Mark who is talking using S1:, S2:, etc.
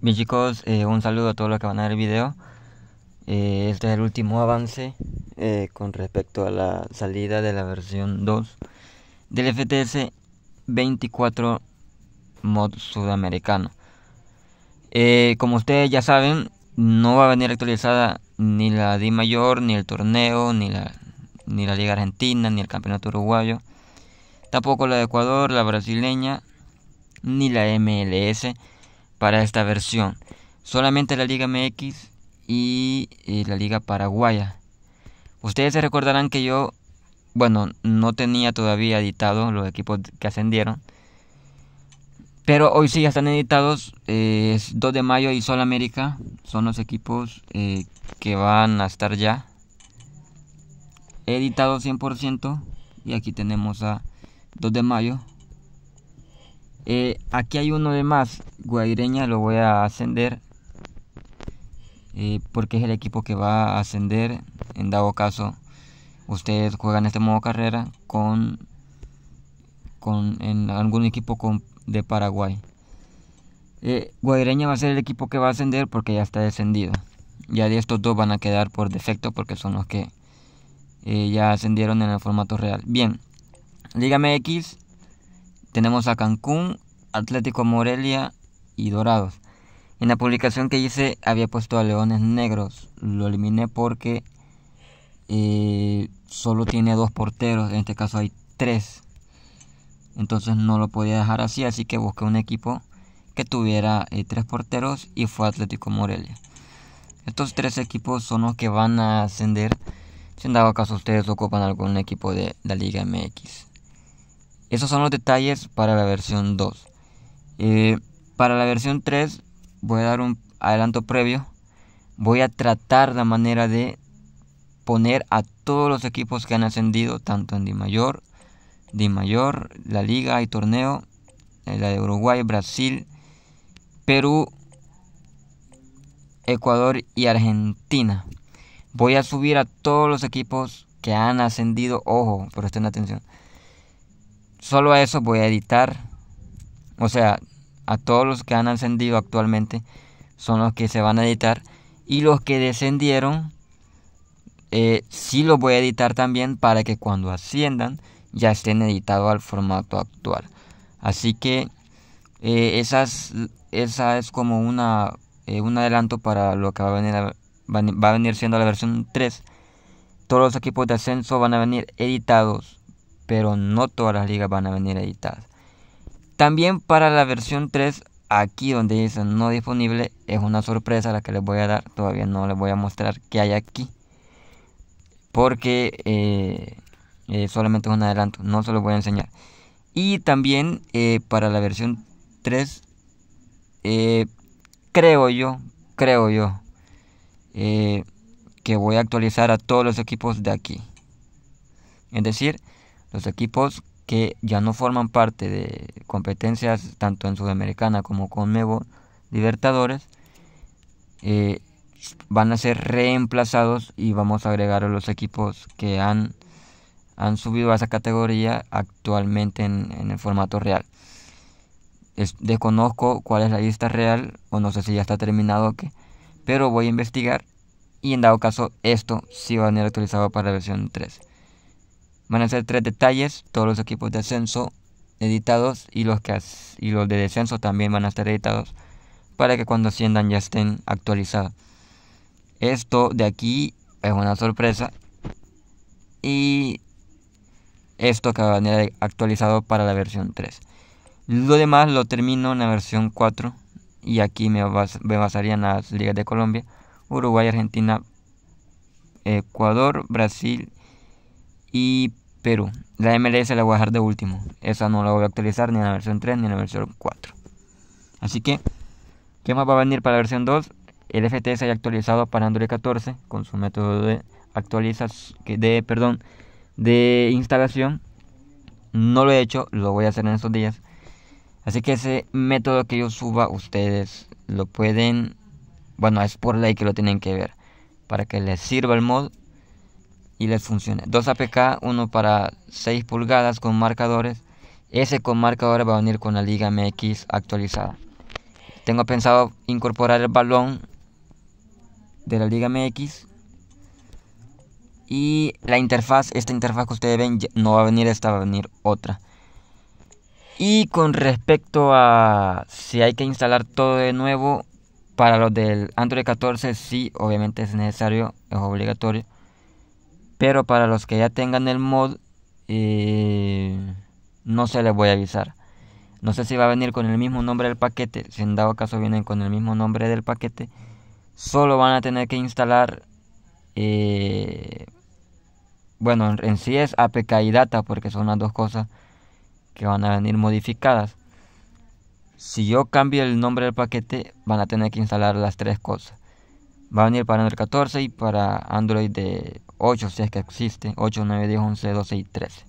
S1: Bien chicos, eh, un saludo a todos los que van a ver el video. Eh, este es el último avance eh, con respecto a la salida de la versión 2 del FTS 24 mod sudamericano. como ustedes ya saben, no va a venir actualizada ni la Di Mayor, ni el torneo, ni ni la Liga Argentina, ni el Campeonato Uruguayo. Tampoco la de Ecuador, la brasileña, ni la MLS para esta versión. Solamente la Liga MX y, eh, la Liga Paraguaya. Ustedes se recordarán que yo, bueno, no tenía todavía editado los equipos que ascendieron. Pero hoy sí ya están editados. Eh, 2 de mayo y Sol América son los equipos eh, que van a estar ya editados 100%. Y aquí tenemos a 2 de mayo eh, aquí hay uno de más. Guaireña lo voy a ascender. Eh, porque es el equipo que va a ascender. En dado caso, ustedes juegan este modo carrera con, con en algún equipo con, de Paraguay. Eh, Guaireña va a ser el equipo que va a ascender porque ya está descendido. Ya de estos dos van a quedar por defecto porque son los que eh, ya ascendieron en el formato real. Bien, dígame x tenemos a Cancún, Atlético Morelia y Dorados. En la publicación que hice había puesto a Leones Negros. Lo eliminé porque eh, solo tiene dos porteros. En este caso hay tres. Entonces no lo podía dejar así. Así que busqué un equipo que tuviera eh, tres porteros y fue Atlético Morelia. Estos tres equipos son los que van a ascender. Si en dado caso ustedes ocupan algún equipo de la Liga MX. Esos son los detalles para la versión 2. Eh, para la versión 3 voy a dar un adelanto previo. Voy a tratar la manera de poner a todos los equipos que han ascendido, tanto en Di Mayor, Di Mayor, la liga y torneo, eh, la de Uruguay, Brasil, Perú, Ecuador y Argentina. Voy a subir a todos los equipos que han ascendido, ojo, pero estén atención. Solo a eso voy a editar. O sea, a todos los que han ascendido actualmente son los que se van a editar y los que descendieron eh, sí los voy a editar también para que cuando asciendan ya estén editados al formato actual. Así que eh, esas, esa es como una, eh, un adelanto para lo que va a, venir va a venir siendo la versión 3. Todos los equipos de ascenso van a venir editados, pero no todas las ligas van a venir editadas. También para la versión 3, aquí donde dice no disponible, es una sorpresa la que les voy a dar. Todavía no les voy a mostrar qué hay aquí. Porque eh, eh, solamente es un adelanto, no se los voy a enseñar. Y también eh, para la versión 3, creo yo, creo yo, que voy a actualizar a todos los equipos de aquí. Es decir, los equipos que ya no forman parte de competencias tanto en Sudamericana como con Mevo Libertadores, eh, van a ser reemplazados y vamos a agregar a los equipos que han, han subido a esa categoría actualmente en, el formato real. desconozco cuál es la lista real o no sé si ya está terminado o qué, pero voy a investigar y en dado caso esto sí va a venir actualizado para la versión 13. Van a ser tres detalles, todos los equipos de ascenso editados y los, que y los de descenso también van a estar editados para que cuando asciendan ya estén actualizados. Esto de aquí es una sorpresa y esto que va a venir actualizado para la versión 3. Lo demás lo termino en la versión 4 y aquí me, basarían me basaría en las ligas de Colombia, Uruguay, Argentina, Ecuador, Brasil y pero La MLS la voy a dejar de último. Esa no la voy a actualizar ni en la versión 3 ni en la versión 4. Así que, ¿qué más va a venir para la versión 2? El FTS ya actualizado para Android 14 con su método de actualización, de, perdón, de instalación. No lo he hecho, lo voy a hacer en estos días. Así que ese método que yo suba, ustedes lo pueden, bueno, es por ley que lo tienen que ver. Para que les sirva el mod, y les funciona. Dos APK, uno para 6 pulgadas con marcadores. Ese con marcadores va a venir con la Liga MX actualizada. Tengo pensado incorporar el balón de la Liga MX. Y la interfaz, esta interfaz que ustedes ven, no va a venir esta, va a venir otra. Y con respecto a si hay que instalar todo de nuevo, para los del Android 14 sí, obviamente es necesario, es obligatorio. Pero para los que ya tengan el mod, eh, no se les voy a avisar. No sé si va a venir con el mismo nombre del paquete. Si en dado caso vienen con el mismo nombre del paquete, solo van a tener que instalar. Eh, bueno, en sí es APK y data porque son las dos cosas que van a venir modificadas. Si yo cambio el nombre del paquete, van a tener que instalar las tres cosas. Va a venir para Android 14 y para Android de 8, si es que existe, 8, 9, 10, 11, 12 y 13.